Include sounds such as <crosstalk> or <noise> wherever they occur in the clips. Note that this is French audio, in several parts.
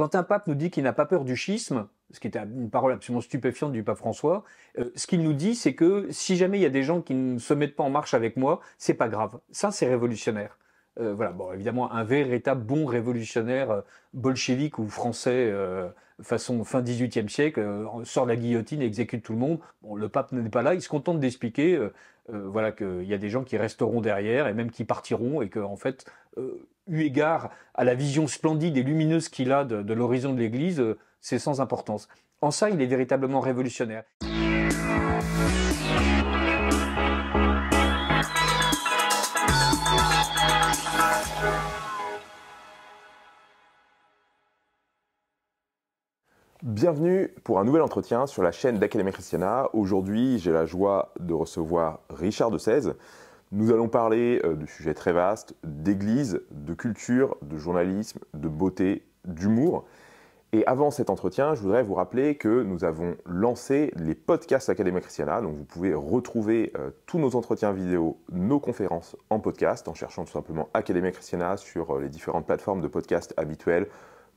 Quand un pape nous dit qu'il n'a pas peur du schisme, ce qui était une parole absolument stupéfiante du pape François, euh, ce qu'il nous dit, c'est que si jamais il y a des gens qui ne se mettent pas en marche avec moi, c'est pas grave. Ça, c'est révolutionnaire. Euh, voilà, bon, évidemment, un véritable bon révolutionnaire bolchévique euh, bolchevique ou français, façon fin 18e siècle, sort de la guillotine, et exécute tout le monde. Bon, le pape n'est pas là, il se contente d'expliquer voilà, qu'il y a des gens qui resteront derrière et même qui partiront et que, en fait, eu égard à la vision splendide et lumineuse qu'il a de, l'horizon de l'Église, euh, c'est sans importance. En ça, il est véritablement révolutionnaire. Bienvenue pour un nouvel entretien sur la chaîne d'Académie Christiana. Aujourd'hui, j'ai la joie de recevoir Richard de 16 nous allons parler euh, de sujets très vastes, d'église, de culture, de journalisme, de beauté, d'humour. Et avant cet entretien, je voudrais vous rappeler que nous avons lancé les podcasts Academia Christiana. Donc vous pouvez retrouver euh, tous nos entretiens vidéo, nos conférences en podcast en cherchant tout simplement Académie Christiana sur euh, les différentes plateformes de podcasts habituelles,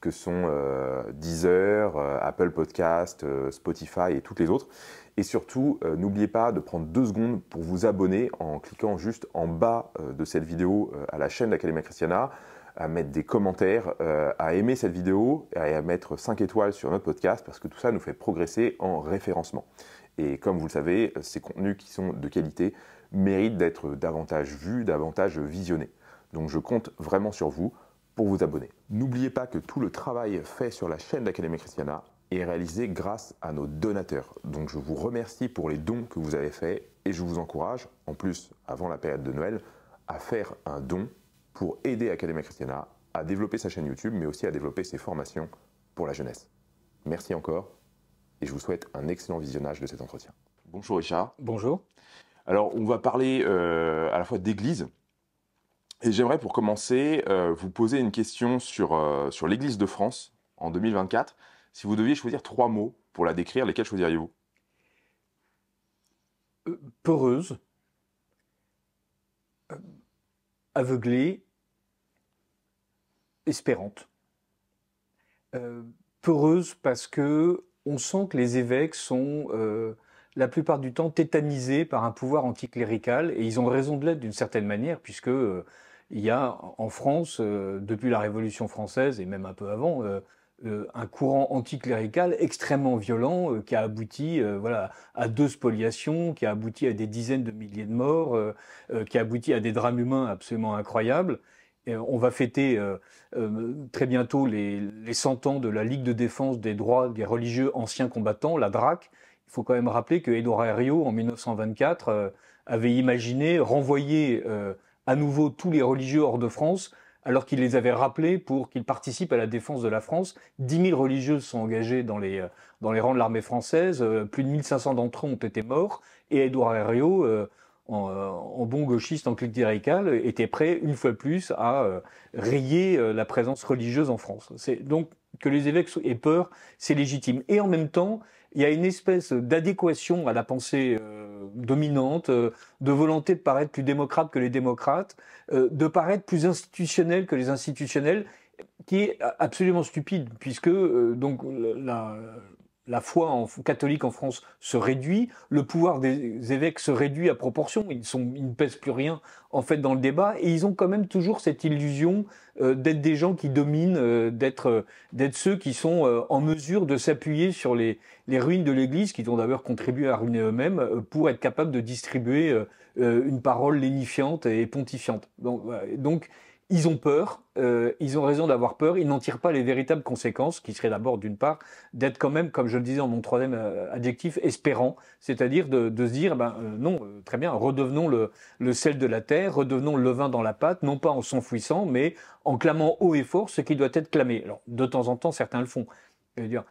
que sont euh, Deezer, euh, Apple Podcast, euh, Spotify et toutes les autres. Et surtout, n'oubliez pas de prendre deux secondes pour vous abonner en cliquant juste en bas de cette vidéo à la chaîne d'Académie Christiana, à mettre des commentaires, à aimer cette vidéo et à mettre 5 étoiles sur notre podcast parce que tout ça nous fait progresser en référencement. Et comme vous le savez, ces contenus qui sont de qualité méritent d'être davantage vus, davantage visionnés. Donc je compte vraiment sur vous pour vous abonner. N'oubliez pas que tout le travail fait sur la chaîne d'Académie Christiana est réalisé grâce à nos donateurs. Donc je vous remercie pour les dons que vous avez faits et je vous encourage, en plus avant la période de Noël, à faire un don pour aider Académie Christiana à développer sa chaîne YouTube, mais aussi à développer ses formations pour la jeunesse. Merci encore et je vous souhaite un excellent visionnage de cet entretien. Bonjour Richard. Bonjour. Alors on va parler euh, à la fois d'église, et j'aimerais pour commencer euh, vous poser une question sur, euh, sur l'Église de France en 2024. Si vous deviez choisir trois mots pour la décrire, lesquels choisiriez-vous euh, Peureuse, aveuglée, espérante. peureuse parce que on sent que les évêques sont la plupart du temps tétanisés par un pouvoir anticlérical et ils ont raison de l'être d'une certaine manière puisque il y a en France, euh, depuis la Révolution française et même un peu avant, euh, euh, un courant anticlérical extrêmement violent qui a abouti voilà, à deux spoliations, qui a abouti à des dizaines de milliers de morts, qui a abouti à des drames humains absolument incroyables. Et on va fêter très bientôt les, les 100 ans de la Ligue de défense des droits des religieux anciens combattants, la DRAC. Il faut quand même rappeler que Edouard Herriot, en 1924, avait imaginé renvoyer à nouveau tous les religieux hors de France, alors qu'il les avait rappelés pour qu'ils participent à la défense de la France. 10 000 religieuses sont engagées euh, dans les, rangs de l'armée française, euh, plus de 1500 d'entre eux ont été morts, et Édouard Herriot, euh, en, bon gauchiste, en clique radical, était prêt une fois plus à rayer la présence religieuse en France. C'est donc que les évêques aient peur, c'est légitime. Et en même temps, il y a une espèce d'adéquation à la pensée euh, dominante, euh, de volonté de paraître plus démocrate que les démocrates, euh, de paraître plus institutionnel que les institutionnels, qui est absolument stupide, puisque donc la, la foi catholique en France se réduit, le pouvoir des évêques se réduit à proportion, ils, ne pèsent plus rien en fait dans le débat, et ils ont quand même toujours cette illusion euh, d'être des gens qui dominent, euh, euh, d'être ceux qui sont en mesure de s'appuyer sur les, ruines de l'Église, qui ont d'ailleurs contribué à ruiner eux-mêmes, pour être capables de distribuer une parole lénifiante et pontifiante. donc ils ont peur, euh, ils ont raison d'avoir peur, ils n'en tirent pas les véritables conséquences, qui seraient d'abord, d'une part, d'être quand même, comme je le disais en mon troisième euh, adjectif, espérant, c'est-à-dire de, se dire, ben, euh, non, très bien, redevenons le, sel de la terre, redevenons le vin dans la pâte, non pas en s'enfouissant, mais en clamant haut et fort ce qui doit être clamé. Alors, de temps en temps, certains le font. dire,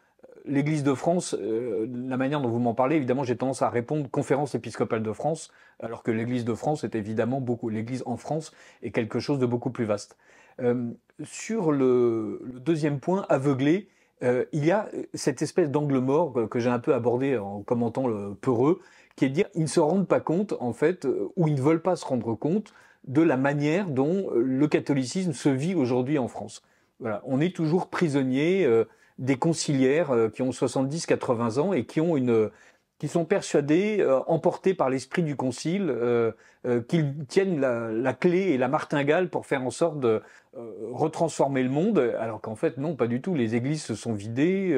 l'Église de France, euh, la manière dont vous m'en parlez, évidemment, j'ai tendance à répondre conférence épiscopale de France, alors que l'Église de France est évidemment beaucoup, l'Église en France est quelque chose de beaucoup plus vaste. Euh, sur le, deuxième point, aveuglé, euh, il y a cette espèce d'angle mort que, j'ai un peu abordé en commentant le peureux, qui est de dire ils ne se rendent pas compte, en fait, ou ils ne veulent pas se rendre compte de la manière dont le catholicisme se vit aujourd'hui en France. Voilà, on est toujours prisonnier des concilières euh, qui ont 70-80 ans et qui ont une qui sont persuadés, euh, emportés par l'esprit du concile, euh, qu'ils tiennent la, la, clé et la martingale pour faire en sorte de retransformer le monde, alors qu'en fait non, pas du tout. Les églises se sont vidées,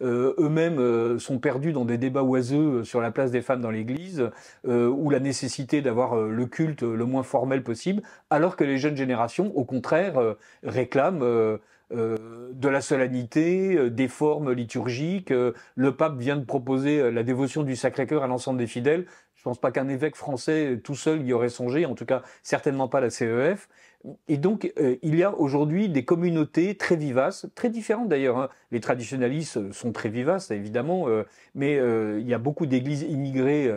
eux-mêmes sont perdus dans des débats oiseux sur la place des femmes dans l'église, ou la nécessité d'avoir le culte le moins formel possible, alors que les jeunes générations, au contraire, réclament euh, de la solennité, euh, des formes liturgiques. Euh, le pape vient de proposer la dévotion du Sacré-Cœur à l'ensemble des fidèles. Je ne pense pas qu'un évêque français tout seul y aurait songé, en tout cas certainement pas la CEF. Et donc, euh, il y a aujourd'hui des communautés très vivaces, très différentes d'ailleurs. Hein. Les traditionalistes euh, sont très vivaces, évidemment, euh, mais il y a beaucoup d'églises immigrées,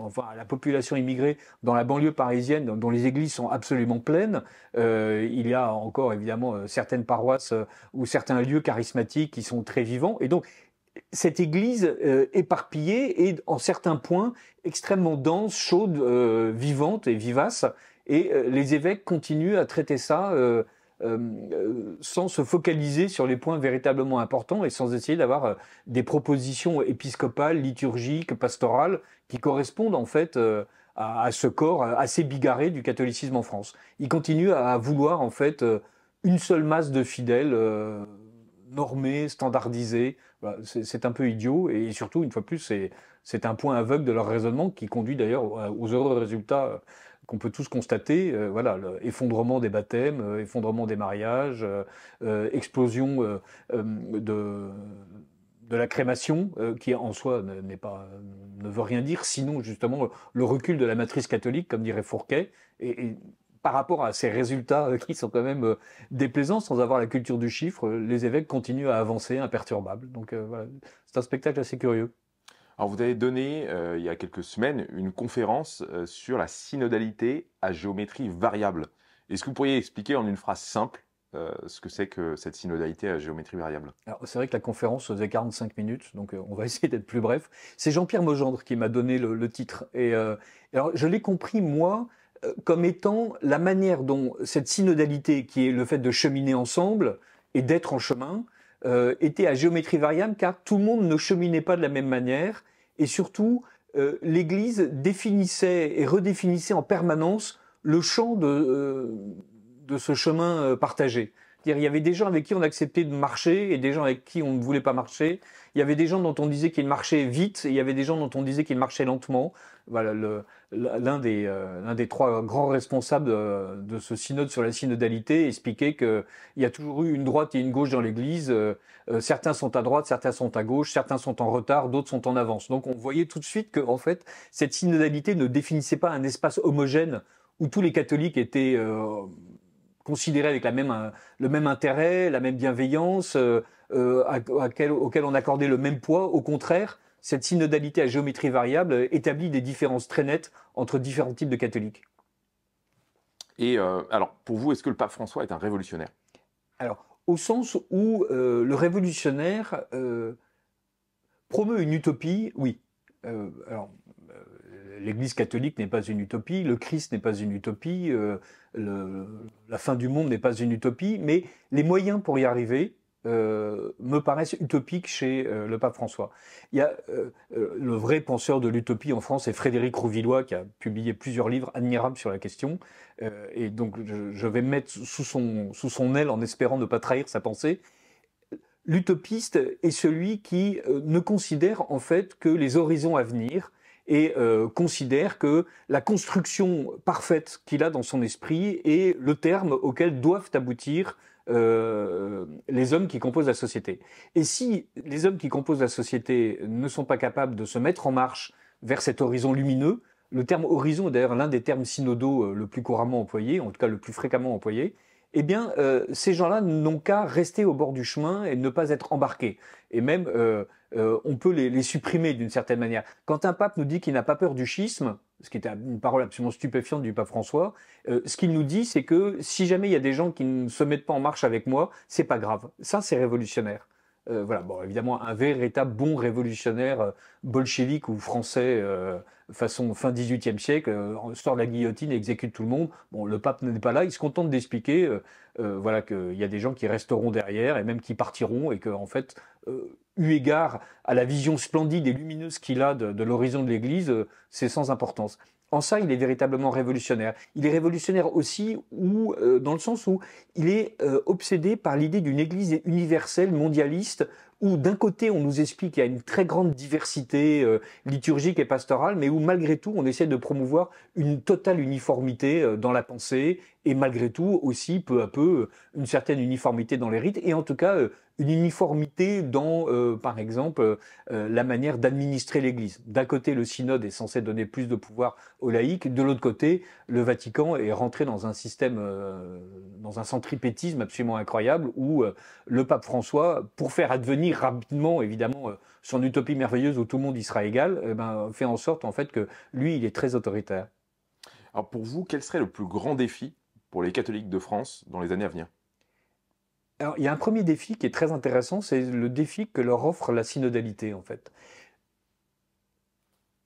enfin, la population immigrée dans la banlieue parisienne, dont, les églises sont absolument pleines. il y a encore, évidemment, certaines paroisses ou certains lieux charismatiques qui sont très vivants. Et donc, cette église éparpillée est en certains points extrêmement dense, chaude, vivante et vivace. Et euh, les évêques continuent à traiter ça euh, euh, sans se focaliser sur les points véritablement importants et sans essayer d'avoir des propositions épiscopales, liturgiques, pastorales qui correspondent en fait à, ce corps assez bigarré du catholicisme en France. Ils continuent à, à vouloir en fait une seule masse de fidèles normé, standardisé. Bah, c'est un peu idiot et surtout, une fois plus, c'est un point aveugle de leur raisonnement qui conduit d'ailleurs aux heureux résultats euh, qu'on peut tous constater, euh, voilà, effondrement des baptêmes, euh, effondrement des mariages, explosion de, de la crémation, qui en soi pas, ne veut rien dire, sinon justement le recul de la matrice catholique, comme dirait Fourquet, et par rapport à ces résultats <laughs> qui sont quand même euh, déplaisants, sans avoir la culture du chiffre, euh, les évêques continuent à avancer imperturbables. Donc euh, voilà, c'est un spectacle assez curieux. Alors vous avez donné il y a quelques semaines une conférence sur la synodalité à géométrie variable. Est-ce que vous pourriez expliquer en une phrase simple ce que c'est que cette synodalité à géométrie variable C'est vrai que la conférence faisait 45 minutes, donc on va <laughs> essayer d'être plus bref. C'est Jean-Pierre Mogendre qui m'a donné le, le titre. Et alors je l'ai compris moi euh, comme étant la manière dont cette synodalité, qui est le fait de cheminer ensemble et d'être en chemin, euh, était à géométrie variable car tout le monde ne cheminait pas de la même manière et surtout euh, l'Église définissait et redéfinissait en permanence le champ de, de ce chemin partagé. Il y avait des gens avec qui on acceptait de marcher et des gens avec qui on ne voulait pas marcher. Il y avait des gens dont on disait qu'ils marchaient vite et il y avait des gens dont on disait qu'ils marchaient lentement l'un des, euh, des, trois grands responsables euh, de, ce synode sur la synodalité expliquait qu'il y a toujours eu une droite et une gauche dans l'Église. Euh, certains sont à droite, certains sont à gauche, certains sont en retard, d'autres sont en avance. Donc on voyait tout de suite que, en fait, cette synodalité ne définissait pas un espace homogène où tous les catholiques étaient considérés avec la même, le même intérêt, la même bienveillance, à, auquel on accordait le même poids. Au contraire, cette synodalité à géométrie variable établit des différences très nettes entre différents types de catholiques. Et euh, alors, pour vous, est-ce que le pape François est un révolutionnaire Alors, au sens où euh, le révolutionnaire euh, promeut une utopie, oui. alors, l'Église catholique n'est pas une utopie, le Christ n'est pas une utopie, la fin du monde n'est pas une utopie, mais les moyens pour y arriver, euh, me paraissent utopiques chez euh, le pape François. Il y a euh, le vrai penseur de l'utopie en France, c'est Frédéric Rouvillois, qui a publié plusieurs livres admirables sur la question. et donc, je, vais me mettre sous son, sous son aile en espérant ne pas trahir sa pensée. L'utopiste est celui qui ne considère en fait que les horizons à venir et considère que la construction parfaite qu'il a dans son esprit est le terme auquel doivent aboutir euh, les hommes qui composent la société. Et si les hommes qui composent la société ne sont pas capables de se mettre en marche vers cet horizon lumineux, le terme horizon est d'ailleurs l'un des termes synodaux euh, le plus couramment employé, en tout cas le plus fréquemment employé, eh bien, euh, ces gens-là n'ont qu'à rester au bord du chemin et ne pas être embarqués. Et même, on peut les supprimer d'une certaine manière. Quand un pape nous dit qu'il n'a pas peur du schisme, ce qui était une parole absolument stupéfiante du pape François, euh, ce qu'il nous dit, c'est que si jamais il y a des gens qui ne se mettent pas en marche avec moi, c'est pas grave. Ça, c'est révolutionnaire. Euh, voilà, bon, évidemment, un véritable bon révolutionnaire euh, bolchevique ou français, façon fin 18e siècle, sort de la guillotine et exécute tout le monde. Bon, le pape n'est pas là, il se contente d'expliquer, voilà, qu'il y a des gens qui resteront derrière et même qui partiront et que, en fait, eu égard à la vision splendide et lumineuse qu'il a de, l'horizon de l'Église, euh, c'est sans importance. En ça, il est véritablement révolutionnaire. Il est révolutionnaire aussi où, euh, dans le sens où il est euh, obsédé par l'idée d'une Église universelle, mondialiste, où d'un côté on nous explique qu'il y a une très grande diversité liturgique et pastorale, mais où malgré tout on essaie de promouvoir une totale uniformité dans la pensée et malgré tout aussi peu à peu une certaine uniformité dans les rites et en tout cas une uniformité dans, euh, par exemple, euh, euh, la manière d'administrer l'Église. D'un côté, le synode est censé donner plus de pouvoir aux laïcs, de l'autre côté, le Vatican est rentré dans un système, dans un centripétisme absolument incroyable, où le pape François, pour faire advenir rapidement, évidemment, son utopie merveilleuse où tout le monde y sera égal, eh ben, fait en sorte, en fait, que lui, il est très autoritaire. Alors pour vous, quel serait le plus grand défi pour les catholiques de France dans les années à venir il y a un premier défi qui est très intéressant, c'est le défi que leur offre la synodalité, en fait.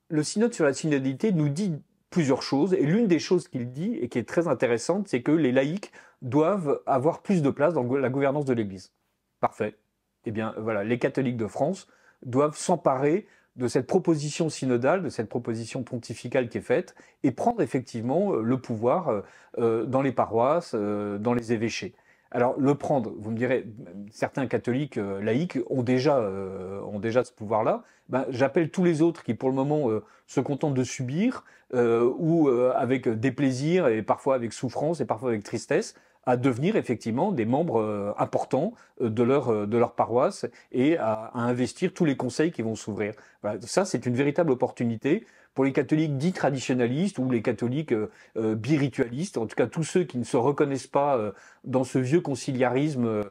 Le synode sur la synodalité nous dit plusieurs choses, et l'une des choses qu'il dit, et qui est très intéressante, c'est que les laïcs doivent avoir plus de place dans la gouvernance de l'Église. Parfait. Eh bien, voilà, les catholiques de France doivent s'emparer de cette proposition synodale, de cette proposition pontificale qui est faite, et prendre effectivement euh, le pouvoir euh, euh, dans les paroisses, dans les évêchés. Alors, le prendre, vous me direz, certains catholiques euh, laïcs euh, ont déjà, ce pouvoir-là. Ben, J'appelle tous les autres qui, pour le moment, euh, se contentent de subir, ou avec déplaisir, et parfois avec souffrance, et parfois avec tristesse, à devenir effectivement des membres euh, importants euh, de leur, euh, de leur paroisse et à, investir tous les conseils qui vont s'ouvrir. ça, c'est une véritable opportunité pour les catholiques dits traditionnalistes ou les catholiques euh, biritualistes, en tout cas tous ceux qui ne se reconnaissent pas dans ce vieux conciliarisme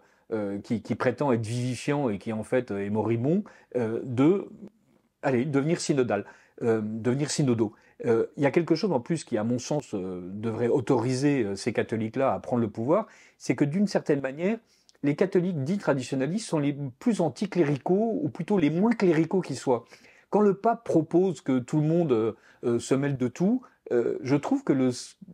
qui, prétend être vivifiant et qui en fait est moribond, de allez, devenir synodal, devenir synodaux. Euh, il y a quelque chose en plus qui, à mon sens, euh, devrait autoriser euh, ces catholiques-là à prendre le pouvoir, c'est que d'une certaine manière, les catholiques dits traditionalistes sont les plus anticléricaux, ou plutôt les moins cléricaux qui soient. Quand le pape propose que tout le monde se mêle de tout, je trouve que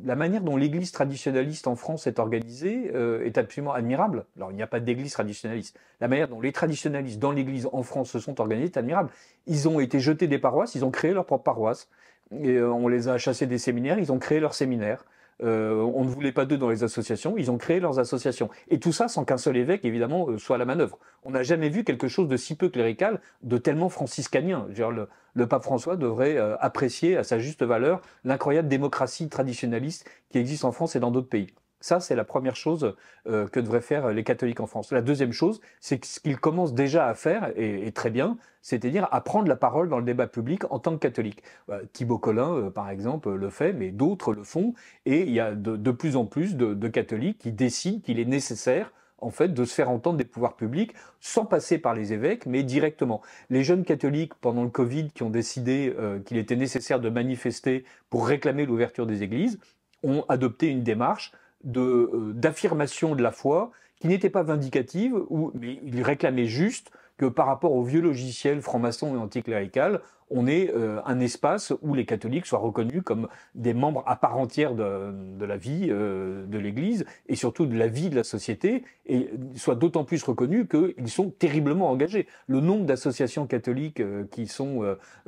la manière dont l'Église traditionnaliste en France est organisée est absolument admirable. Alors il n'y a pas d'Église traditionnaliste. La manière dont les traditionalistes dans l'Église en France se sont organisés est admirable. Ils ont été jetés des paroisses, ils ont créé leur propre paroisse. Et euh, on les a chassés des séminaires, ils ont créé leurs séminaires. Euh, on ne voulait pas d'eux dans les associations, ils ont créé leurs associations. Et tout ça sans qu'un seul évêque, évidemment, euh, soit à la manœuvre. On n'a jamais vu quelque chose de si peu clérical, de tellement franciscanien. Dire, le, pape François devrait apprécier à sa juste valeur l'incroyable démocratie traditionnaliste qui existe en France et dans d'autres pays. Ça, c'est la première chose euh, que devraient faire les catholiques en France. La deuxième chose, c'est ce qu'ils commencent déjà à faire, et, très bien, c'est-à-dire à prendre la parole dans le débat public en tant que catholique. Bah, Thibaut Collin, euh, par exemple, le fait, mais d'autres le font, et il y a de, plus en plus de, catholiques qui décident qu'il est nécessaire en fait, de se faire entendre des pouvoirs publics sans passer par les évêques, mais directement. Les jeunes catholiques, pendant le Covid, qui ont décidé euh, qu'il était nécessaire de manifester pour réclamer l'ouverture des églises, ont adopté une démarche euh, d'affirmation de, la foi qui n'était pas vindicative, ou, mais il réclamait juste que par rapport au vieux logiciel franc-maçon et anticlérical on est euh, un espace où les catholiques soient reconnus comme des membres à part entière de, la vie euh, de l'Église et surtout de la vie de la société, et soient d'autant plus reconnus qu'ils sont terriblement engagés. Le nombre d'associations catholiques euh, qui sont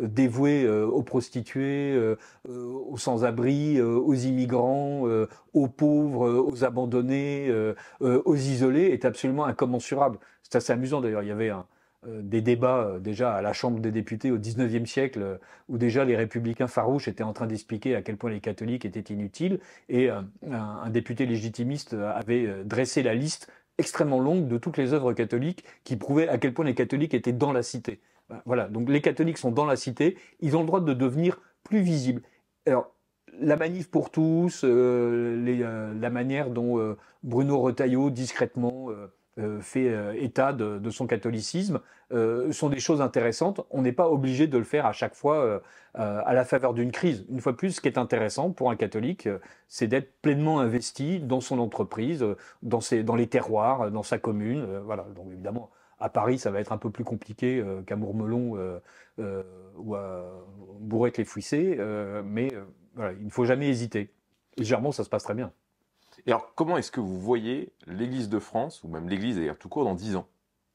dévouées aux prostituées, aux sans-abri, aux immigrants, aux pauvres, aux abandonnés, aux isolés est absolument incommensurable. C'est assez amusant d'ailleurs, il y avait un euh, des débats euh, déjà à la Chambre des députés au XIXe siècle, euh, où déjà les républicains farouches étaient en train d'expliquer à quel point les catholiques étaient inutiles, et un, député légitimiste avait dressé la liste extrêmement longue de toutes les œuvres catholiques qui prouvaient à quel point les catholiques étaient dans la cité. Ben, voilà, donc les catholiques sont dans la cité, ils ont le droit de devenir plus visibles. Alors, la manif pour tous, la manière dont Bruno Retailleau discrètement euh, fait euh, état de, son catholicisme euh, sont des choses intéressantes. On n'est pas obligé de le faire à chaque fois à la faveur d'une crise. Une fois de plus, ce qui est intéressant pour un catholique, c'est d'être pleinement investi dans son entreprise, dans, ses, dans les terroirs, dans sa commune. voilà. Donc évidemment, à Paris, ça va être un peu plus compliqué qu'à Mourmelon ou à Bourrette-les-Fouissés, mais il ne faut jamais hésiter. Légèrement, ça se passe très bien alors, comment est-ce que vous voyez l'Église de France, ou même l'Église d'ailleurs tout court, dans dix ans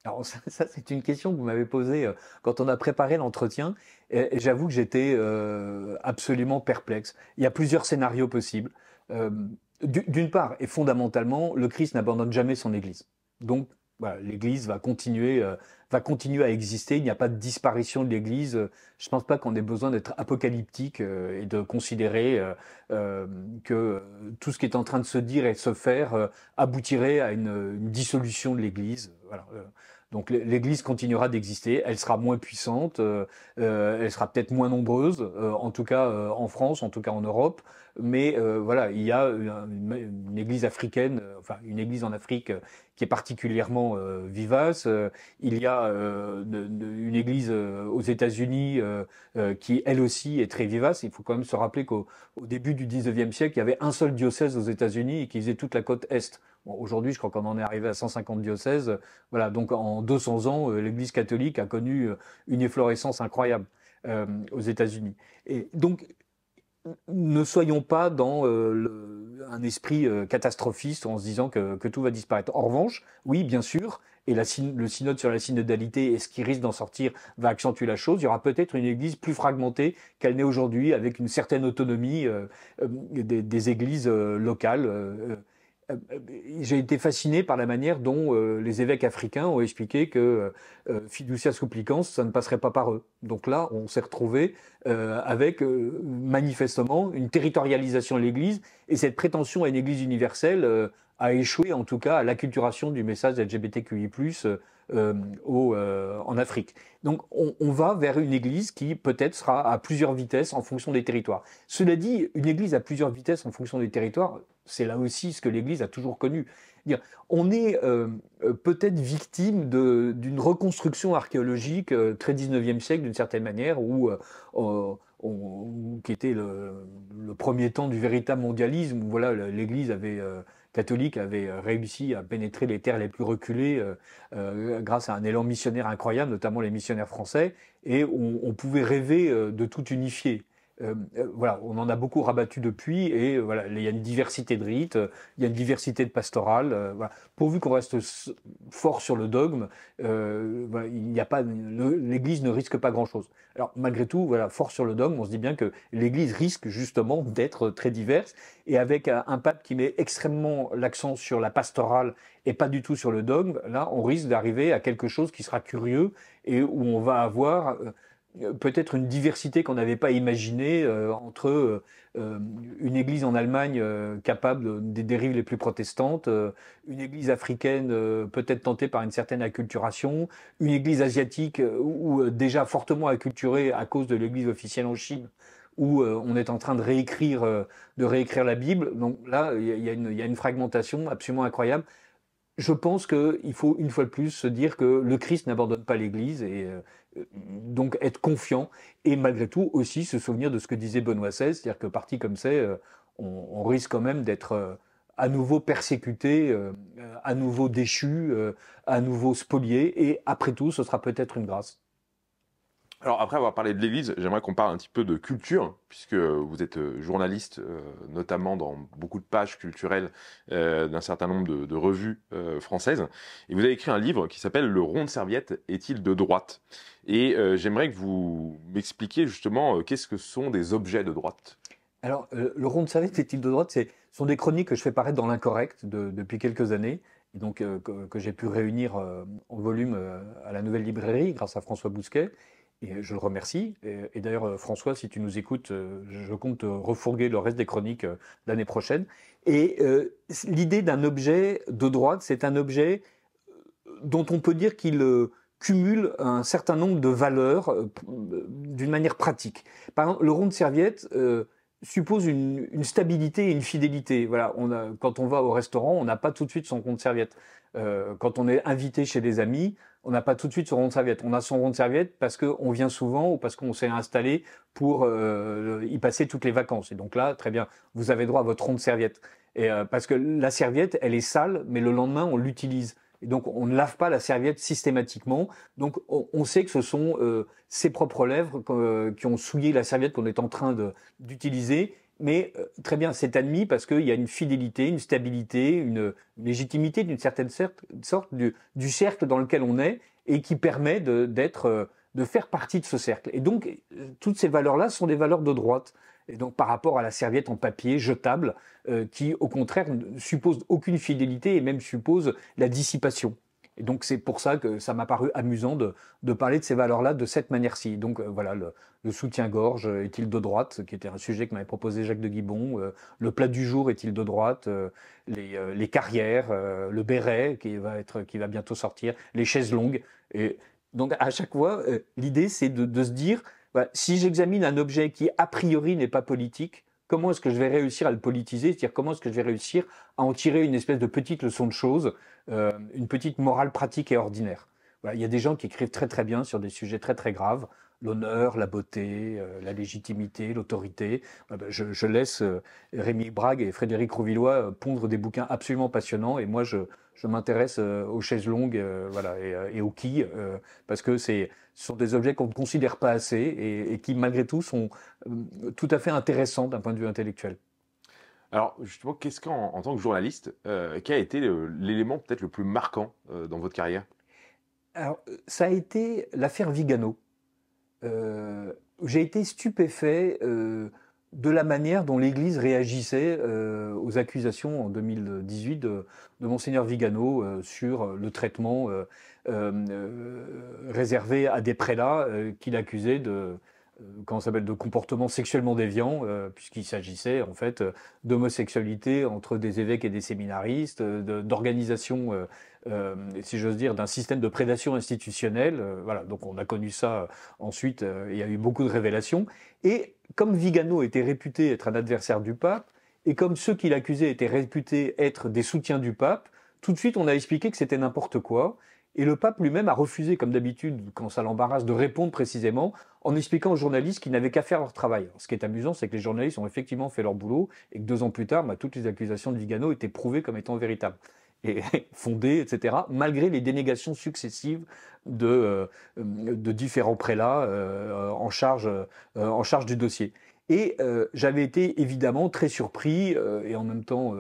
alors ça, c'est une question que vous m'avez posée euh, quand on a préparé l'entretien. Et, J'avoue que j'étais euh, absolument perplexe. Il y a plusieurs scénarios possibles. Euh, d'une part, et fondamentalement, le Christ n'abandonne jamais son Église. Donc l'Église va continuer va continuer à exister. Il n'y a pas de disparition de l'Église. Je ne pense pas qu'on ait besoin d'être apocalyptique euh, et de considérer euh, euh, que tout ce qui est en train de se dire et de se faire aboutirait à une, dissolution de l'Église. Voilà. Donc l'Église continuera d'exister, elle sera moins puissante, elle sera peut-être moins nombreuse, en tout cas en France, en tout cas en Europe mais euh, voilà, il y a une, église africaine, euh, enfin une église en Afrique euh, qui est particulièrement vivace. Il y a une église aux États-Unis qui elle aussi est très vivace. Il faut quand même se rappeler qu'au début du 19e siècle, il y avait un seul diocèse aux États-Unis et qui faisait toute la côte est. Aujourd'hui, je crois qu'on en est arrivé à 150 diocèses. Voilà, donc en 200 ans, l'Église catholique a connu une efflorescence incroyable aux États-Unis. Et donc, ne soyons pas dans euh, un esprit euh, catastrophiste en se disant que, tout va disparaître. En revanche, oui, bien sûr, et le synode sur la synodalité et ce qui risque d'en sortir va accentuer la chose. Il y aura peut-être une église plus fragmentée qu'elle n'est aujourd'hui, avec une certaine autonomie euh, des, églises locales euh, euh, j'ai été fasciné par la manière dont euh, les évêques africains ont expliqué que fiducia supplicans, ça ne passerait pas par eux. Donc là, on s'est retrouvé avec manifestement une territorialisation de l'Église et cette prétention à une Église universelle a échoué en tout cas à l'acculturation du message LGBTQI+ euh, au, euh, en Afrique. Donc on, va vers une église qui peut-être sera à plusieurs vitesses en fonction des territoires. Cela dit, une église à plusieurs vitesses en fonction des territoires, c'est là aussi ce que l'église a toujours connu. Dire, on est euh, peut-être victime d'une reconstruction archéologique très 19e siècle d'une certaine manière où qui était le, premier temps du véritable mondialisme où voilà l'Église avait catholiques avaient euh, réussi à pénétrer les terres les plus reculées euh, euh, grâce à un élan missionnaire incroyable, notamment les missionnaires français, et on, on pouvait rêver de tout unifier. Euh, euh, voilà, on en a beaucoup rabattu depuis, et euh, voilà, il y a une diversité de rites, il y a une diversité de pastorales. Pourvu qu'on reste fort sur le dogme, il n'y a pas, l'Église ne risque pas grand-chose. Alors malgré tout, voilà, fort sur le dogme, on se dit bien que l'Église risque justement d'être très diverse, et avec un pape qui met extrêmement l'accent sur la pastorale et pas du tout sur le dogme, là, on risque d'arriver à quelque chose qui sera curieux et où on va avoir euh, peut-être une diversité qu'on n'avait pas imaginée euh, entre euh, une église en Allemagne capable des dérives les plus protestantes, une église africaine peut-être tentée par une certaine acculturation, une église asiatique ou déjà fortement acculturée à cause de l'église officielle en Chine où on est en train de réécrire, de réécrire la Bible. Donc là, il y, a une fragmentation absolument incroyable je pense qu'il faut une fois de plus se dire que le Christ n'abandonne pas l'Église et euh, donc être confiant et malgré tout aussi se souvenir de ce que disait Benoît XVI, c'est-à-dire que parti comme c'est, euh, on, risque quand même d'être euh, à nouveau persécuté, à nouveau déchu, à nouveau spolié et après tout ce sera peut-être une grâce. Alors après avoir parlé de l'Église, j'aimerais qu'on parle un petit peu de culture, puisque vous êtes euh, journaliste, euh, notamment dans beaucoup de pages culturelles euh, d'un certain nombre de, revues françaises. Et vous avez écrit un livre qui s'appelle Le rond de serviette est-il de droite Et j'aimerais que vous m'expliquiez justement qu'est-ce que sont des objets de droite. Alors, le rond de serviette est-il de droite Ce sont des chroniques que je fais paraître dans l'incorrect depuis quelques années et donc que, que j'ai pu réunir en volume à la Nouvelle Librairie grâce à François Bousquet je le remercie. Et, d'ailleurs, euh, François, si tu nous écoutes, euh, je compte euh, refourguer le reste des chroniques l'année prochaine. Et l'idée d'un objet de droite, c'est un objet dont on peut dire qu'il cumule un certain nombre de valeurs d'une manière pratique. Par exemple, le rond de serviette suppose une, stabilité et une fidélité. Voilà, quand on va au restaurant, on n'a pas tout de suite son rond de serviette. quand on est invité chez des amis, on n'a pas tout de suite son rond de serviette. On a son rond de serviette parce qu'on vient souvent ou parce qu'on s'est installé pour euh, y passer toutes les vacances. Et donc là, très bien, vous avez droit à votre rond de serviette. Et, euh, parce que la serviette, elle est sale, mais le lendemain, on l'utilise. Et donc, on ne lave pas la serviette systématiquement. Donc, on, sait que ce sont euh, ses propres lèvres qui ont souillé la serviette qu'on est en train d'utiliser mais euh, très bien, c'est admis parce qu'il y a une fidélité, une stabilité, une, légitimité d'une certaine sorte, du, cercle dans lequel on est et qui permet de, euh, faire partie de ce cercle. Et donc, euh, toutes ces valeurs-là sont des valeurs de droite. Et donc, par rapport à la serviette en papier jetable, qui, au contraire, ne suppose aucune fidélité et même suppose la dissipation. Et donc c'est pour ça que ça m'a paru amusant de, parler de ces valeurs-là de cette manière-ci. Donc euh, voilà, le, soutien-gorge euh, est-il de droite, qui était un sujet que m'avait proposé Jacques de Guibon, euh, le plat du jour est-il de droite, les, carrières, le béret qui va, bientôt sortir, les chaises longues. Et donc à chaque fois, l'idée c'est de, se dire, bah, si j'examine un objet qui a priori n'est pas politique, comment est-ce que je vais réussir à le politiser, c'est-à-dire comment est-ce que je vais réussir à en tirer une espèce de petite leçon de choses, euh, une petite morale pratique et ordinaire. il y a des gens qui écrivent très très bien sur des sujets très très graves l'honneur, la beauté, euh, la légitimité, l'autorité. Euh, ben, je, laisse euh, Rémi Brague et Frédéric Rouvillois pondre des bouquins absolument passionnants et moi je, je m'intéresse aux chaises longues voilà, et, aux quilles parce que ce sont des objets qu'on ne considère pas assez et, qui malgré tout sont tout à fait intéressants d'un point de vue intellectuel. Alors justement, qu'est-ce qu'en en tant que journaliste, euh, qui a été l'élément peut-être le plus marquant dans votre carrière alors, ça a été l'affaire Vigano. Euh, j'ai été stupéfait euh, de la manière dont l'Église réagissait euh, aux accusations en 2018 de, de Monseigneur Vigano sur le traitement réservé à des prélats qu'il accusait de euh, s'appelle de comportements sexuellement déviants, euh, puisqu'il s'agissait en fait euh, d'homosexualité entre des évêques et des séminaristes, d'organisation, si j'ose dire, d'un système de prédation institutionnelle. voilà, donc on a connu ça ensuite. il y a eu beaucoup de révélations. Et comme Vigano était réputé être un adversaire du pape, et comme ceux qui l'accusaient étaient réputés être des soutiens du pape, tout de suite on a expliqué que c'était n'importe quoi. Et le pape lui-même a refusé, comme d'habitude, quand ça l'embarrasse, de répondre précisément en expliquant aux journalistes qu'ils n'avaient qu'à faire leur travail. ce qui est amusant, c'est que les journalistes ont effectivement fait leur boulot et que deux ans plus tard, bah, toutes les accusations de Vigano étaient prouvées comme étant véritables <laughs> et fondées, etc., malgré les dénégations successives de, euh, différents prélats euh, euh, en, charge, du dossier. Et j'avais été évidemment très surpris et en même temps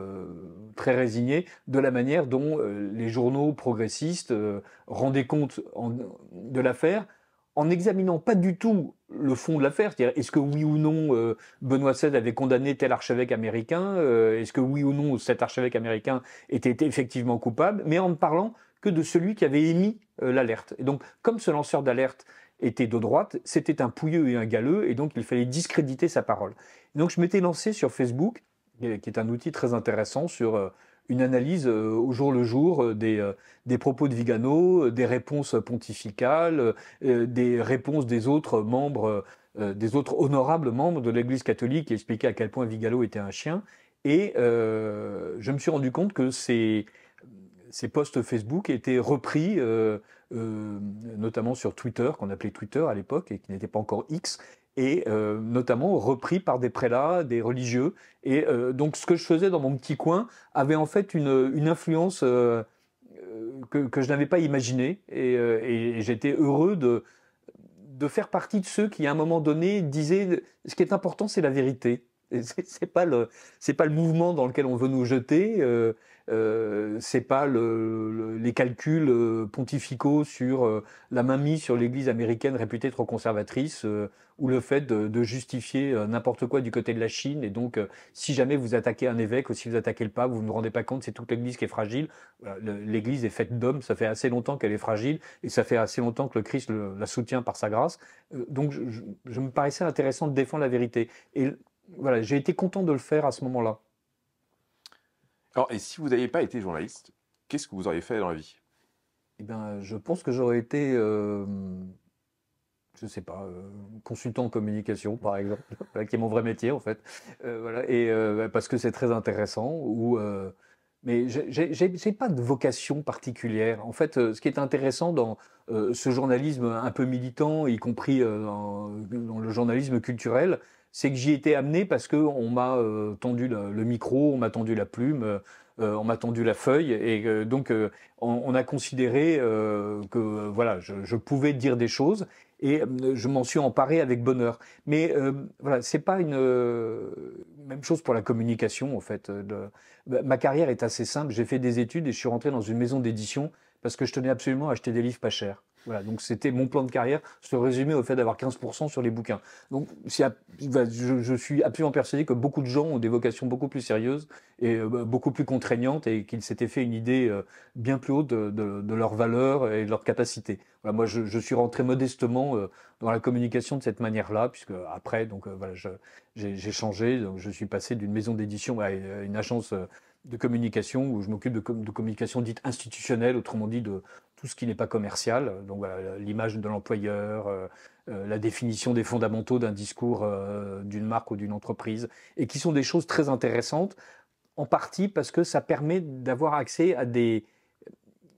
très résigné de la manière dont les journaux progressistes rendaient compte de l'affaire en n'examinant pas du tout le fond de l'affaire, c'est-à-dire est-ce que oui ou non euh, Benoît XVI avait condamné tel archevêque américain, euh, est-ce que oui ou non cet archevêque américain était effectivement coupable, mais en ne parlant que de celui qui avait émis euh, l'alerte. Et donc, comme ce lanceur d'alerte était de droite, c'était un pouilleux et un galeux, et donc il fallait discréditer sa parole. donc je m'étais lancé sur Facebook, qui est un outil très intéressant sur une analyse euh, au jour le jour euh, euh, des, propos de Vigano, des réponses pontificales, des réponses des autres membres, des autres honorables membres de l'Église catholique qui expliquaient à quel point Vigano était un chien. Et je me suis rendu compte que ces, ces posts Facebook étaient repris, notamment sur Twitter, qu'on appelait Twitter à l'époque et qui n'était pas encore X, et euh, notamment repris par des prélats, des religieux. Et euh, donc ce que je faisais dans mon petit coin avait en fait une, influence euh, que, je n'avais pas imaginée, et, j'étais heureux de, de faire partie de ceux qui, à un moment donné, disaient ce qui est important, c'est la vérité. C'est pas le c'est pas le mouvement dans lequel on veut nous jeter. Euh, c'est pas les calculs euh, pontificaux sur euh, la mainmise sur l'Église américaine réputée trop conservatrice ou le fait de, justifier n'importe quoi du côté de la Chine. Et donc, si jamais vous attaquez un évêque ou si vous attaquez le pape, vous ne vous rendez pas compte, c'est toute l'Église qui est fragile. L'Église est faite d'hommes, ça fait assez longtemps qu'elle est fragile et ça fait assez longtemps que le Christ la soutient par sa grâce. donc, je me paraissais intéressant de défendre la vérité. Et voilà, j'ai été content de le faire à ce moment-là. Alors, et si vous n'aviez pas été journaliste, qu'est-ce que vous auriez fait dans la vie Eh bien, je pense que j'aurais été, euh, je ne sais pas, euh, consultant en communication, par exemple, <laughs> qui est mon vrai métier, en fait. Euh, voilà, et bah, parce que c'est très intéressant. Ou, mais n'ai pas de vocation particulière. En fait, ce qui est intéressant dans ce journalisme un peu militant, y compris dans le journalisme culturel, c'est que j'y étais amené parce que on m'a euh, tendu le, micro, on m'a tendu la plume, euh, euh, on m'a tendu la feuille, et donc on, a considéré que voilà, je, pouvais dire des choses et je m'en suis emparé avec bonheur. Mais voilà, c'est pas une même chose pour la communication en fait. Bah, ma carrière est assez simple. J'ai fait des études et je suis rentré dans une maison d'édition parce que je tenais absolument à acheter des livres pas chers. Voilà, donc c'était mon plan de carrière, se résumer au fait d'avoir 15% sur les bouquins. Donc bah, je, je, suis absolument persuadé que beaucoup de gens ont des vocations beaucoup plus sérieuses et euh, bah, beaucoup plus contraignantes et qu'ils s'étaient fait une idée euh, bien plus haute de, de, leurs valeurs et de leurs capacités. Voilà, moi je, suis rentré modestement euh, dans la communication de cette manière-là, puisque après, donc voilà, j'ai changé, donc je suis passé d'une maison d'édition à une agence de communication où je m'occupe de, communication dite institutionnelle, autrement dit de, tout ce qui n'est pas commercial, donc l'image de l'employeur, euh, euh, la définition des fondamentaux d'un discours euh, d'une marque ou d'une entreprise, et qui sont des choses très intéressantes, en partie parce que ça permet d'avoir accès à des,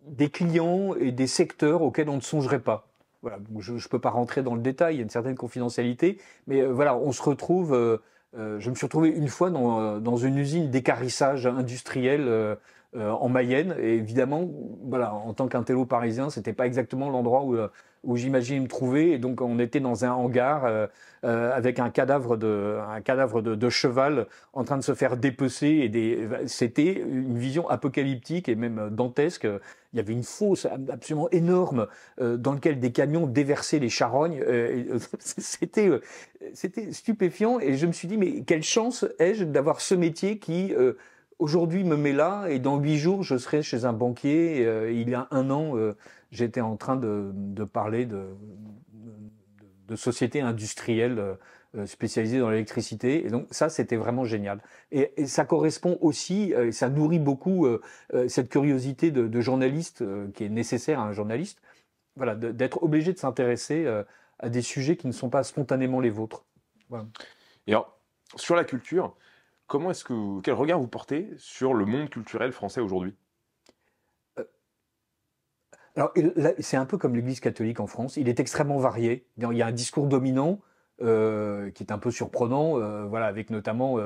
des clients et des secteurs auxquels on ne songerait pas. Voilà, je ne peux pas rentrer dans le détail, il y a une certaine confidentialité, mais voilà, on se retrouve, je me suis retrouvé une fois dans, dans une usine d'écarissage industriel euh, en Mayenne. Et évidemment, voilà, en tant qu'intello parisien, c'était pas exactement l'endroit où, euh, où j'imagine me trouver. Et donc, on était dans un hangar euh, avec un cadavre, de, un cadavre de, cheval en train de se faire dépecer. Et des, c'était une vision apocalyptique et même dantesque. Il y avait une fosse absolument énorme dans laquelle des camions déversaient les charognes. <laughs> c'était, c'était stupéfiant. Et je me suis dit, mais quelle chance ai-je d'avoir ce métier qui aujourd'hui me met là et dans huit jours je serai chez un banquier. Euh, il y a un an, euh, j'étais en train de, parler de, de, de, société industrielle euh, spécialisée dans l'électricité. Et donc ça, c'était vraiment génial. Et, ça correspond aussi, ça nourrit beaucoup cette curiosité de, journaliste qui est nécessaire à un journaliste. Voilà, d'être obligé de s'intéresser à des sujets qui ne sont pas spontanément les vôtres. Et alors, sur la culture, Comment est-ce que quel regard vous portez sur le monde culturel français aujourd'hui euh, alors, c'est un peu comme l'Église catholique en France. Il est extrêmement varié. Il y a un discours dominant euh, qui est un peu surprenant, euh, voilà, avec notamment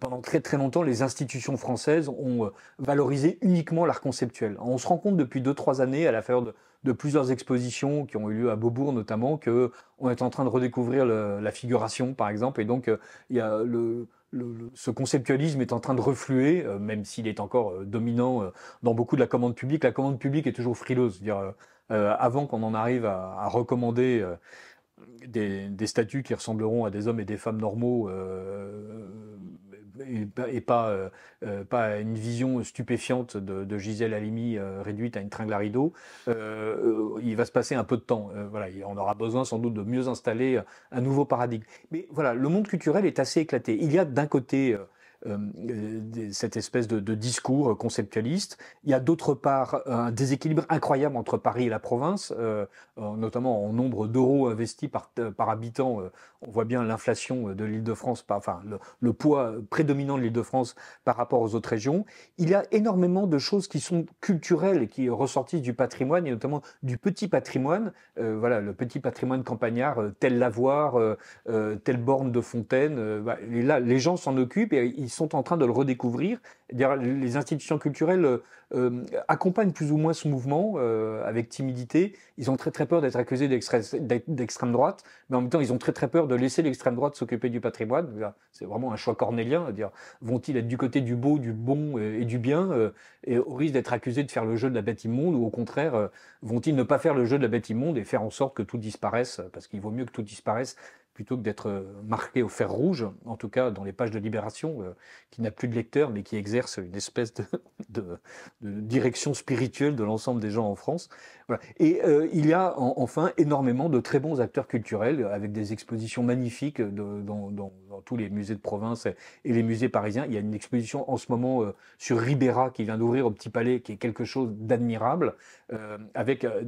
pendant très très longtemps, les institutions françaises ont valorisé uniquement l'art conceptuel. On se rend compte depuis deux trois années, à la faveur de, de plusieurs expositions qui ont eu lieu à Beaubourg notamment, que on est en train de redécouvrir la figuration, par exemple. Et donc, euh, il y a le, ce conceptualisme est en train de refluer, euh, même s'il est encore euh, dominant dans beaucoup de la commande publique. La commande publique est toujours frileuse. -dire, avant qu'on en arrive à recommander des, statues qui ressembleront à des hommes et des femmes normaux euh, et, pas, pas euh, euh, une vision stupéfiante de, Gisèle Halimi réduite à une tringle à rideau, il va se passer un peu de temps. voilà, on aura besoin sans doute de mieux installer un nouveau paradigme. Mais voilà, le monde culturel est assez éclaté. Il y a d'un côté euh, euh, cette espèce de, discours conceptualiste. Il y a d'autre part euh, un déséquilibre incroyable entre Paris et la province, notamment en nombre d'euros investis par, par habitant. on voit bien l'inflation de l'Île-de-France, enfin le, poids prédominant de l'Île-de-France par rapport aux autres régions. Il y a énormément de choses qui sont culturelles et qui ressortissent du patrimoine et notamment du petit patrimoine. voilà, le petit patrimoine campagnard, tel lavoir, euh, telle borne de fontaine. Bah, et là, les gens s'en occupent et ils sont en train de le redécouvrir. Eh les institutions culturelles euh, euh, accompagnent plus ou moins ce mouvement euh, avec timidité. Ils ont très très peur d'être accusés d'extrême droite, mais en même temps ils ont très très peur de laisser l'extrême droite s'occuper du patrimoine. Eh c'est vraiment un choix cornélien, vont-ils être du côté du beau, du bon et, du bien, et au risque d'être accusés de faire le jeu de la bête immonde, ou au contraire vont-ils ne pas faire le jeu de la bête immonde et faire en sorte que tout disparaisse, parce qu'il vaut mieux que tout disparaisse plutôt que d'être euh, marqué au fer rouge, en tout cas dans les pages de Libération, euh, qui n'a plus de lecteurs mais qui exerce une espèce de, <laughs> direction spirituelle de l'ensemble des gens en France. Et euh, il y a enfin énormément de très bons acteurs culturels, avec des expositions magnifiques dans dans tous les musées de province et les musées parisiens. Il y a une exposition en ce moment euh, sur Ribera qui vient d'ouvrir au Petit Palais, qui est quelque chose d'admirable, euh, avec euh,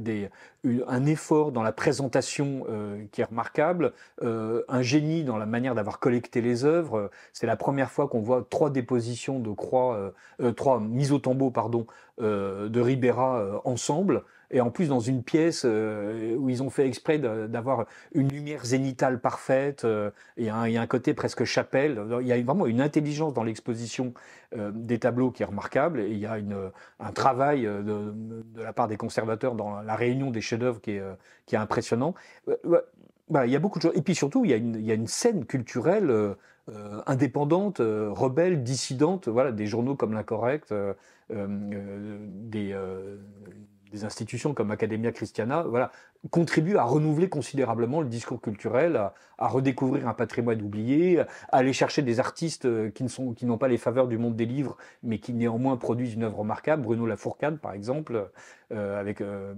un effort dans la présentation qui est remarquable, un génie dans la manière d'avoir collecté les œuvres. C'est la première fois qu'on voit trois dépositions de croix, trois mises au tombeau, pardon, de Ribera ensemble et en plus dans une pièce euh, où ils ont fait exprès d'avoir une lumière zénitale parfaite, et euh, il, y a un, côté presque chapelle, il y a vraiment une intelligence dans l'exposition euh, des tableaux qui est remarquable, il y a un travail de, la part des conservateurs dans la réunion des chefs-d'œuvre qui est, impressionnant. Bah, il y a beaucoup de choses. Et puis surtout, il y a une, scène culturelle indépendante, rebelle, dissidente, voilà, des journaux comme l'Incorrect, des des institutions comme Academia Christiana, voilà, contribuent à renouveler considérablement le discours culturel, à, redécouvrir un patrimoine oublié, à aller chercher des artistes euh, qui ne sont, qui n'ont pas les faveurs du monde des livres, mais qui néanmoins produisent une œuvre remarquable. Bruno Lafourcade, par exemple, euh, avec, euh,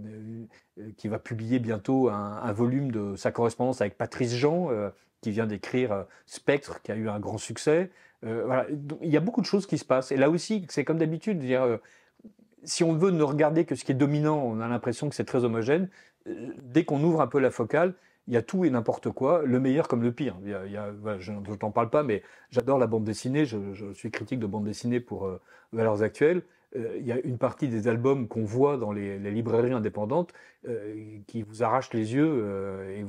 qui va publier bientôt un, volume de sa correspondance avec Patrice Jean, qui vient d'écrire Spectre, qui a eu un grand succès. voilà. il y a beaucoup de choses qui se passent. Et là aussi, c'est comme d'habitude, dire si on veut ne regarder que ce qui est dominant, on a l'impression que c'est très homogène. Euh, dès qu'on ouvre un peu la focale, il y a tout et n'importe quoi, le meilleur comme le pire. je ne t'en parle pas, mais j'adore la bande dessinée. Je, suis critique de bande dessinée pour euh, Valeurs Actuelles. Euh, il y a une partie des albums qu'on voit dans les, librairies indépendantes qui vous arrachent les yeux et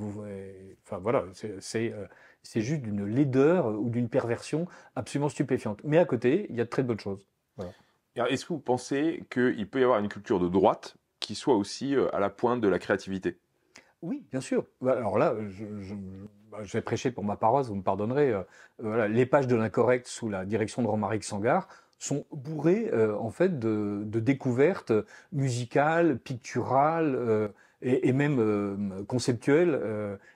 voilà, c'est juste d'une laideur ou d'une perversion absolument stupéfiante. Mais à côté, il y a de très bonnes choses. Est-ce que vous pensez qu'il peut y avoir une culture de droite qui soit aussi euh, à la pointe de la créativité Oui, bien sûr. Bah, alors là, euh, bah, je, vais prêcher pour ma paroisse, vous me pardonnerez. Euh, voilà, les pages de l'incorrect sous la direction de Romaric Sangar sont bourrées en fait de, découvertes musicales, picturales. et, même conceptuelles,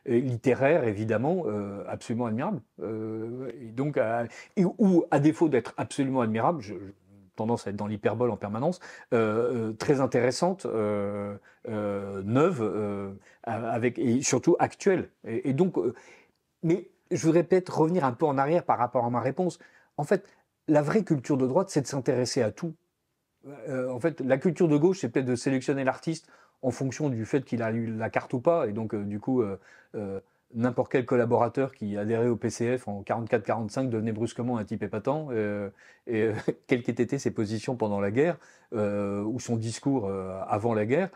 littéraires, et évidemment, absolument admirables. et donc, ou à défaut d'être absolument admirable, je tendance à être dans l'hyperbole en permanence, euh, euh, très intéressante, euh, neuve, avec, et surtout actuelle. Et, donc, mais je voudrais peut-être revenir un peu en arrière par rapport à ma réponse. En fait, la vraie culture de droite, c'est de s'intéresser à tout. en fait, la culture de gauche, c'est peut-être de sélectionner l'artiste en fonction du fait qu'il a eu la carte ou pas. Et donc, du coup, n'importe quel collaborateur qui adhérait au PCF en 44-45 devenait brusquement un type épatant, euh, et euh, <laughs> quelles qu'aient été ses positions pendant la guerre euh, ou son discours avant la guerre,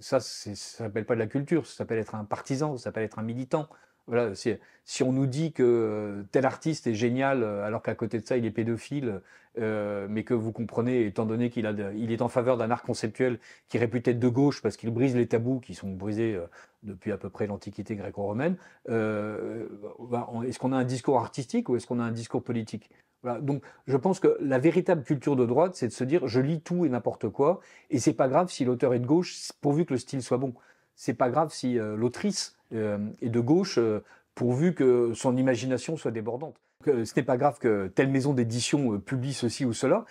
ça, ça s'appelle pas de la culture, ça s'appelle être un partisan, ça s'appelle être un militant, voilà, si, on nous dit que euh, tel artiste est génial euh, alors qu'à côté de ça il est pédophile, euh, mais que vous comprenez, étant donné qu'il il est en faveur d'un art conceptuel qui est réputé de gauche parce qu'il brise les tabous qui sont brisés depuis à peu près l'Antiquité gréco-romaine, ben, est-ce qu'on a un discours artistique ou est-ce qu'on a un discours politique Donc, je pense que la véritable culture de droite, c'est de se dire je lis tout et n'importe quoi, et c'est pas grave si l'auteur est de gauche, pourvu que le style soit bon c'est pas grave si euh, l'autrice euh, est de gauche, euh, pourvu que son imagination soit débordante. Que ce n'est pas grave que telle maison d'édition publie ceci ou cela.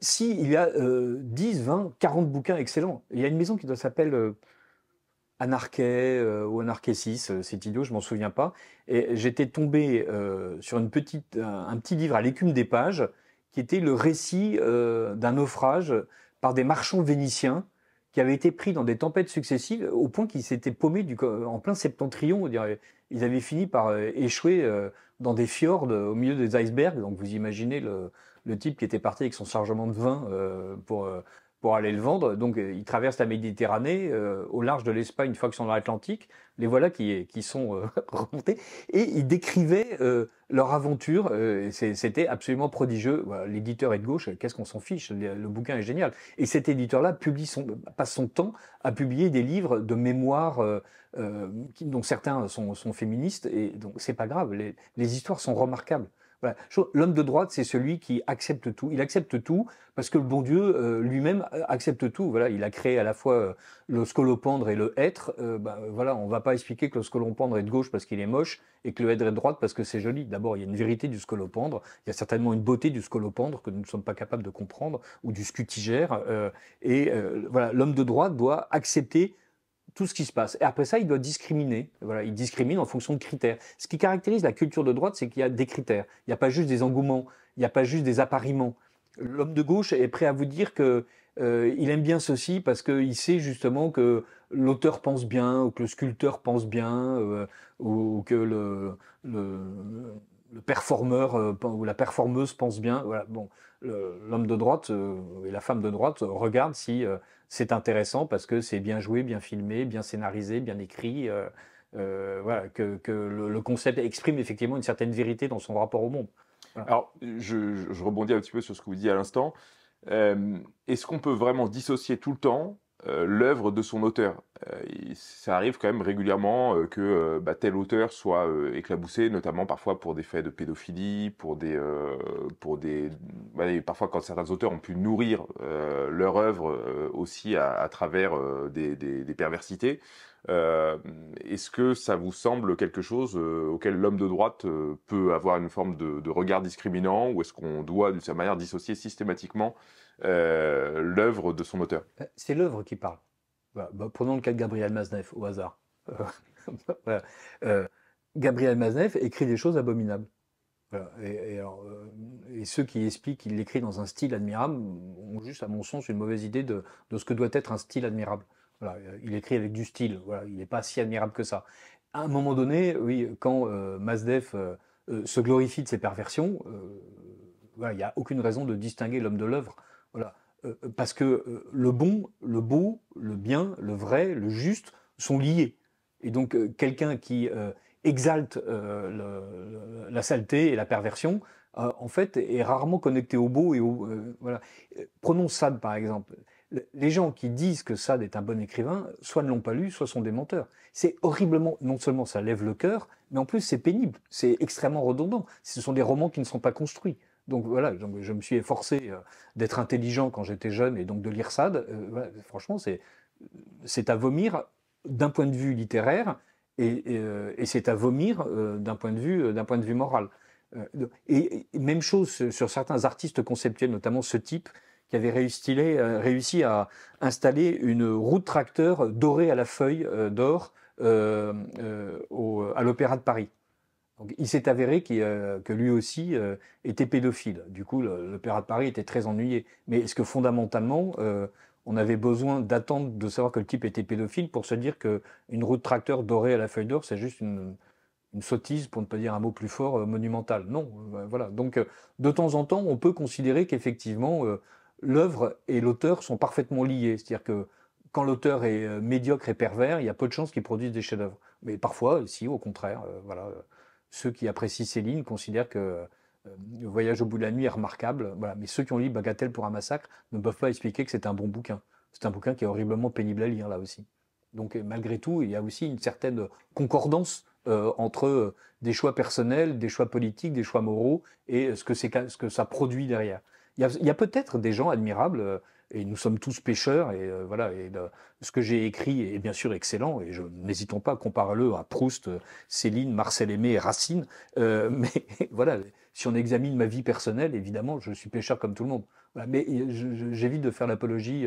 Si S'il y a 10, 20, 40 bouquins excellents, il y a une maison qui doit s'appeler euh, ou Anarchésis, c'est idiot, je m'en souviens pas. Et j'étais tombé sur une petite, un petit livre à l'écume des pages qui était le récit d'un naufrage par des marchands vénitiens qui avait été pris dans des tempêtes successives au point qu'ils s'étaient paumés en plein septentrion. Ils avaient fini par euh, échouer euh, dans des fjords euh, au milieu des icebergs. Donc vous imaginez le, le type qui était parti avec son chargement de vin pour pour aller le vendre. Donc euh, ils traversent la Méditerranée euh, au large de l'Espagne une fois qu'ils sont dans l'Atlantique. Les voilà qui, euh, sont <laughs> remontés et ils décrivaient leur aventure. C'était absolument prodigieux. L'éditeur est de gauche, qu'est-ce qu'on s'en fiche le, bouquin est génial. Et cet éditeur-là son, passe son temps à publier des livres de mémoire dont certains sont, féministes et donc c'est pas grave. les histoires sont remarquables. L'homme de droite, c'est celui qui accepte tout. Il accepte tout parce que le bon Dieu euh, lui-même euh, accepte tout. Voilà, il a créé à la fois euh, le scolopendre et le être. On ben, ne voilà, on va pas expliquer que le scolopendre est de gauche parce qu'il est moche et que le être est de droite parce que c'est joli. D'abord, il y a une vérité du scolopendre. Il y a certainement une beauté du scolopendre que nous ne sommes pas capables de comprendre ou du scutigère. et voilà, l'homme de droite doit accepter tout ce qui se passe. Et après ça, il doit discriminer. Voilà, il discrimine en fonction de critères. Ce qui caractérise la culture de droite, c'est qu'il y a des critères. Il n'y a pas juste des engouements, il n'y a pas juste des appariements. L'homme de gauche est prêt à vous dire que euh, il aime bien ceci parce qu'il sait justement que l'auteur pense bien, ou que le sculpteur pense bien, euh, ou, que le, performeur euh, ou la performeuse pense bien. Voilà, bon, l'homme de droite et la femme de droite regardent si c'est intéressant parce que c'est bien joué, bien filmé, bien scénarisé, bien écrit. Euh, euh, que, le, concept exprime effectivement une certaine vérité dans son rapport au monde. Alors, je, rebondis un petit peu sur ce que vous dites à l'instant. Euh, est-ce qu'on peut vraiment dissocier tout le temps euh, l'œuvre de son auteur. Euh, ça arrive quand même régulièrement euh, que bah, tel auteur soit éclaboussé, notamment parfois pour des faits de pédophilie, pour des, pour des, parfois quand certains auteurs ont pu nourrir leur œuvre aussi à, travers des, perversités. Euh, est-ce que ça vous semble quelque chose euh, auquel l'homme de droite euh, peut avoir une forme de, regard discriminant ou est-ce qu'on doit d'une certaine manière dissocier systématiquement l'œuvre de son auteur C'est l'œuvre qui parle. Bah, prenons le cas de Gabriel Maznev au hasard. <laughs> Gabriel Maznev écrit des choses abominables. Et, ceux qui expliquent qu'il l'écrit dans un style admirable ont juste, à mon sens, une mauvaise idée de ce que doit être un style admirable il écrit avec du style, il n'est pas si admirable que ça. À un moment donné, oui, quand euh, euh, euh se glorifie de ses perversions, euh, il n'y a aucune raison de distinguer l'homme de l'œuvre. parce que le bon, le beau, le bien, le vrai, le juste sont liés. Et donc, quelqu'un qui exalte la saleté et la perversion, en fait, est rarement connecté au beau et au. voilà. Prenons Sade, par exemple les gens qui disent que Sade est un bon écrivain, soit ne l'ont pas lu, soit sont des menteurs. C'est horriblement, non seulement ça lève le cœur, mais en plus c'est pénible, c'est extrêmement redondant. Ce sont des romans qui ne sont pas construits. Donc voilà, je me suis efforcé euh, d'être intelligent quand j'étais jeune et donc de lire Sade. Euh, franchement, c'est à vomir d'un point de vue littéraire et, euh, c'est à vomir d'un point de vue point de vue moral. et même chose sur certains artistes conceptuels, notamment ce type qui avait euh, réussi, à installer une roue tracteur dorée à la feuille euh, d'or euh, à l'Opéra de Paris. Donc, il s'est avéré que lui aussi était pédophile. Du coup, l'Opéra de Paris était très ennuyé. Mais est-ce que fondamentalement, on avait besoin d'attendre de savoir que le type était pédophile pour se dire qu'une roue de tracteur dorée à la feuille d'or, c'est juste une, sottise, pour ne pas dire un mot plus fort, monumental. monumentale. Non, voilà. Donc, de temps en temps, on peut considérer qu'effectivement, l'œuvre et l'auteur sont parfaitement liés. C'est-à-dire que quand l'auteur est euh, médiocre et pervers, il y a peu de chances qu'il produise des chefs-d'œuvre. Mais parfois, euh, si, au contraire, euh, voilà, ceux qui apprécient ces lignes considèrent que le voyage au bout de la nuit est remarquable. Mais ceux qui ont lu Bagatelle pour un massacre ne peuvent pas expliquer que c'est un bon bouquin. C'est un bouquin qui est horriblement pénible à lire, là aussi. Donc, malgré tout, il y a aussi une certaine concordance entre des choix personnels, des choix politiques, des choix moraux et ce ce que ça produit derrière. Il y a, peut-être des gens admirables, euh, et nous sommes tous pêcheurs, et euh, voilà, et ce que j'ai écrit est bien sûr excellent, et je n'hésitons pas à comparer le à Proust, Céline, Marcel Aimé Racine, euh, <laughs> mais voilà, si on examine ma vie personnelle, évidemment, je suis pêcheur comme tout le monde. mais j'évite de faire l'apologie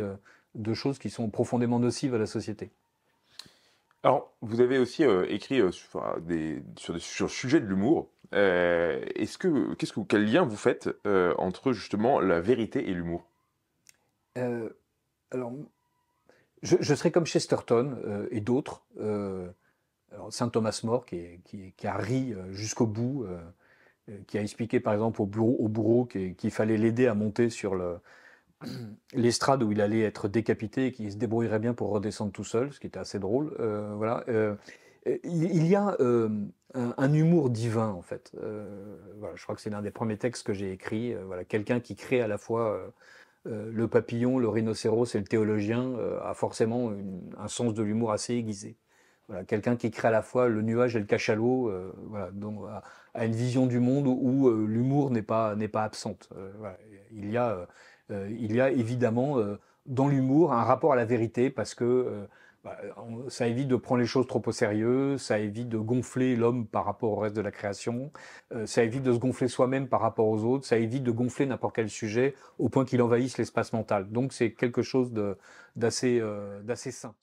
de choses qui sont profondément nocives à la société. Alors, vous avez aussi écrit sur, des, sur, sur, le sujet de l'humour. Euh, est-ce que, qu'est-ce quel lien vous faites euh, entre justement la vérité et l'humour euh, Alors, je, serais comme Chesterton et d'autres. Saint Thomas More qui, qui, a ri jusqu'au bout, qui a expliqué par exemple au, bureau, au bourreau qu'il, fallait l'aider à monter sur le, <clears throat> l'estrade où il allait être décapité et qu'il se débrouillerait bien pour redescendre tout seul, ce qui était assez drôle. voilà. Euh, il y a euh, un, humour divin en fait. Euh, je crois que c'est l'un des premiers textes que j'ai écrit. voilà, quelqu'un qui crée à la fois le papillon, le rhinocéros et le théologien a forcément un sens de l'humour assez aiguisé. Voilà, quelqu'un qui crée à la fois le nuage et le cachalot, donc a, une vision du monde où, l'humour n'est pas n'est pas absente. Il y a il y a évidemment dans l'humour un rapport à la vérité parce que bah, ça évite de prendre les choses trop au sérieux, ça évite de gonfler l'homme par rapport au reste de la création, euh, ça évite de se gonfler soi-même par rapport aux autres, ça évite de gonfler n'importe quel sujet au point qu'il envahisse l'espace mental. Donc c'est quelque chose d'assez euh, d'assez sain.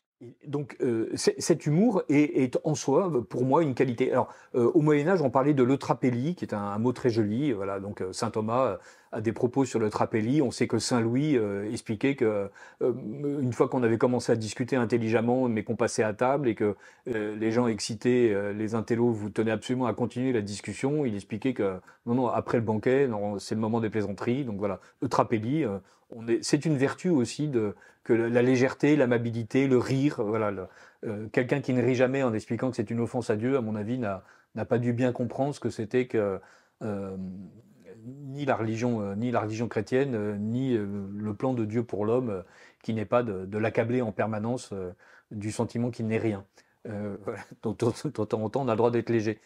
Donc euh, cet humour est, en soi pour moi une qualité. Alors au Moyen Âge, on parlait de l'eutrapélie, qui est un, mot très joli. Voilà, donc saint Thomas à des propos sur le Trapelli. On sait que Saint-Louis euh, expliquait que euh, une fois qu'on avait commencé à discuter intelligemment, mais qu'on passait à table et que euh, les gens excités, les intellos, vous tenaient absolument à continuer la discussion, il expliquait que non, non, après le banquet, c'est le moment des plaisanteries. Donc voilà, le Trapelli, c'est une vertu aussi que la légèreté, l'amabilité, le rire. Voilà, quelqu'un qui ne rit jamais en expliquant que c'est une offense à Dieu, à mon avis, n'a pas dû bien comprendre ce que c'était que ni la religion, euh, ni la religion chrétienne, euh, ni euh, le plan de Dieu pour l'homme, qui n'est pas de, l'accabler en permanence du sentiment qu'il n'est rien. Euh, Donc, en temps, on a le droit d'être léger.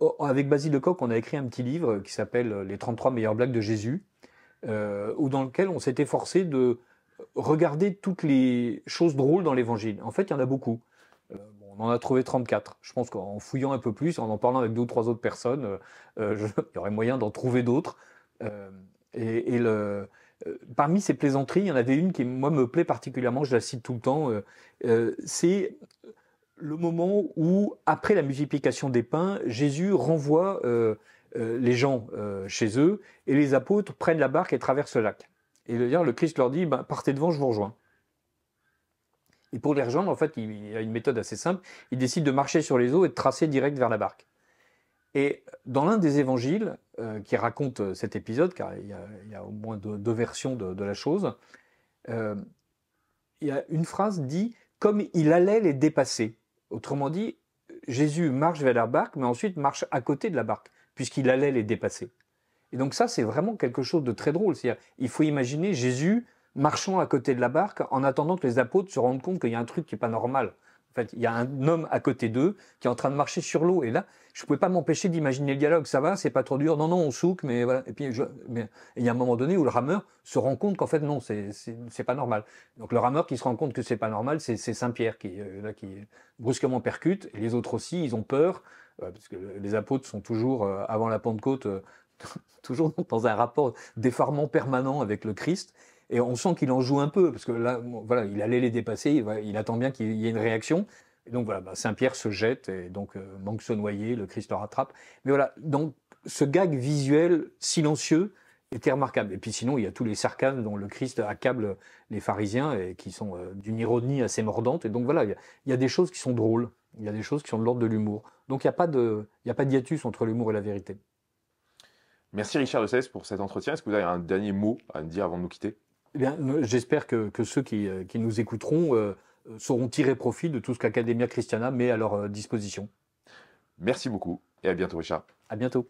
Oh, avec Basile Lecoq, on a écrit un petit livre qui s'appelle Les 33 meilleures blagues de Jésus, où dans lequel on s'était forcé de regarder toutes les choses drôles dans l'Évangile. En fait, il y en a beaucoup on en a trouvé 34. Je pense qu'en fouillant un peu plus, en en parlant avec deux ou trois autres personnes, euh, euh, <laughs> il y aurait moyen d'en trouver d'autres. Euh, et, parmi ces plaisanteries, il y en avait une qui, moi, me plaît particulièrement, je la cite tout le temps, c'est le moment où, après la multiplication des pains, Jésus renvoie les gens chez eux et les apôtres prennent la barque et traversent le lac. Et le, le Christ leur dit, ben, partez devant, je vous rejoins. Et pour les rejoindre, en fait, il, y a une méthode assez simple. Il décide de marcher sur les eaux et de tracer direct vers la barque. Et dans l'un des évangiles euh, qui raconte euh, cet épisode, car il y a, au moins deux, versions de, la chose, euh, il y a une phrase dit comme il allait les dépasser. Autrement dit, Jésus marche vers la barque, mais ensuite marche à côté de la barque, puisqu'il allait les dépasser. Et donc ça, c'est vraiment quelque chose de très drôle. C'est-à-dire, il faut imaginer Jésus marchant à côté de la barque en attendant que les apôtres se rendent compte qu'il y a un truc qui n'est pas normal. En fait, il y a un homme à côté d'eux qui est en train de marcher sur l'eau. Et là, je ne pouvais pas m'empêcher d'imaginer le dialogue. Ça va, c'est pas trop dur. Non, non, on souque, mais voilà. Et puis, il y a un moment donné où le rameur se rend compte qu'en fait, non, c'est pas normal. Donc, le rameur qui se rend compte que c'est pas normal, c'est Saint-Pierre euh, qui, brusquement percute. Et les autres aussi, ils ont peur, euh, parce que les apôtres sont toujours, euh, avant la Pentecôte, <laughs> toujours dans un rapport d'effarement permanent avec le Christ. Et on sent qu'il en joue un peu, parce que là, voilà, il allait les dépasser, il, attend bien qu'il y ait une réaction. Et donc voilà, bah, Saint-Pierre se jette et donc euh, manque se noyer, le Christ le rattrape. Mais voilà, donc ce gag visuel silencieux était remarquable. Et puis sinon, il y a tous les sarcasmes dont le Christ accable les pharisiens et qui sont euh, d'une ironie assez mordante. Et donc voilà, il y, a, des choses qui sont drôles, il y a des choses qui sont de l'ordre de l'humour. Donc il n'y a pas de, il y a pas de hiatus entre l'humour et la vérité. Merci Richard de pour cet entretien. Est-ce que vous avez un dernier mot à me dire avant de nous quitter eh j'espère que, ceux qui, euh, nous écouteront euh, sauront tirer profit de tout ce qu'Academia Christiana met à leur euh, disposition. Merci beaucoup et à bientôt, Richard. À bientôt.